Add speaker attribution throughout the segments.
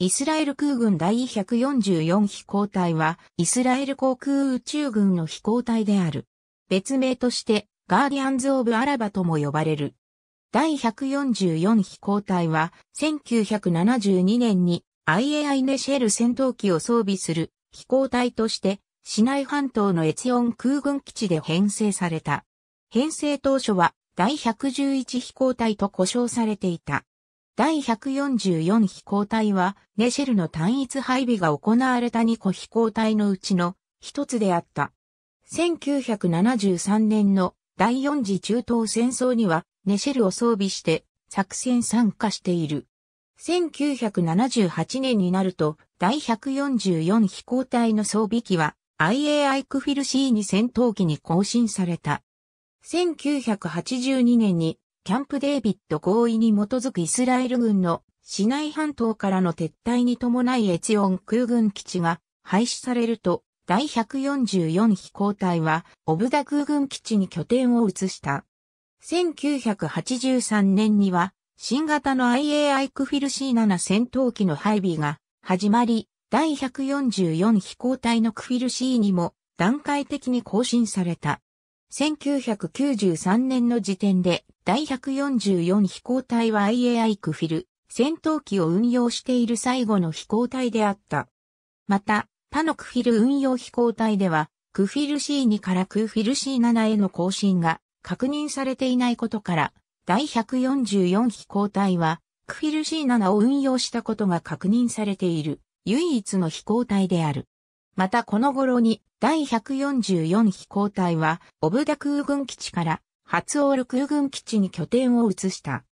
Speaker 1: イスラエル空軍第144飛行隊は、イスラエル航空宇宙軍の飛行隊である。別名として、ガーディアンズ・オブ・アラバとも呼ばれる。第144飛行隊は、1972年に IAI ネシェル戦闘機を装備する飛行隊として、市内半島のエツヨン空軍基地で編成された。編成当初は、第111飛行隊と呼称されていた。第144飛行隊は、ネシェルの単一配備が行われた2個飛行隊のうちの一つであった。1973年の第4次中東戦争には、ネシェルを装備して作戦参加している。1978年になると、第144飛行隊の装備機は、IAI クフィル C2 戦闘機に更新された。1982年にキャンプ・デービッド合意に基づくイスラエル軍の市内半島からの撤退に伴いエチオン空軍基地が廃止されると、第144飛行隊は、オブダ空軍基地に拠点を移した。1983年には、新型の IAI クフィル C7 戦闘機の配備が始まり、第144飛行隊のクフィル C にも段階的に更新された。1993年の時点で第144飛行隊は IAI クフィル戦闘機を運用している最後の飛行隊であった。また、他のクフィル運用飛行隊では、クフィル C2 からクフィル C7 への更新が確認されていないことから、第144飛行隊は、クフィル C7 を運用したことが確認されている、唯一の飛行隊である。またこの頃に、第144飛行隊は、オブダ空軍基地から、初オール空軍基地に拠点を移した。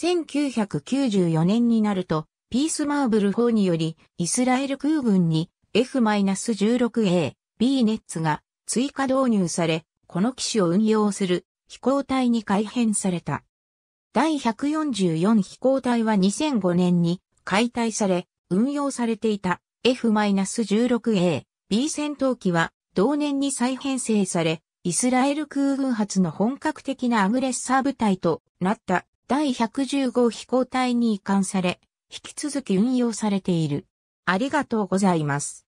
Speaker 1: 1994年になると、ピースマーブル法により、イスラエル空軍に F-16A、B ネッツが追加導入され、この機種を運用する飛行隊に改編された。第144飛行隊は2005年に解体され、運用されていた F-16A、B 戦闘機は同年に再編成され、イスラエル空軍発の本格的なアグレッサー部隊となった第115飛行隊に移管され、引き続き運用されている。ありがとうございます。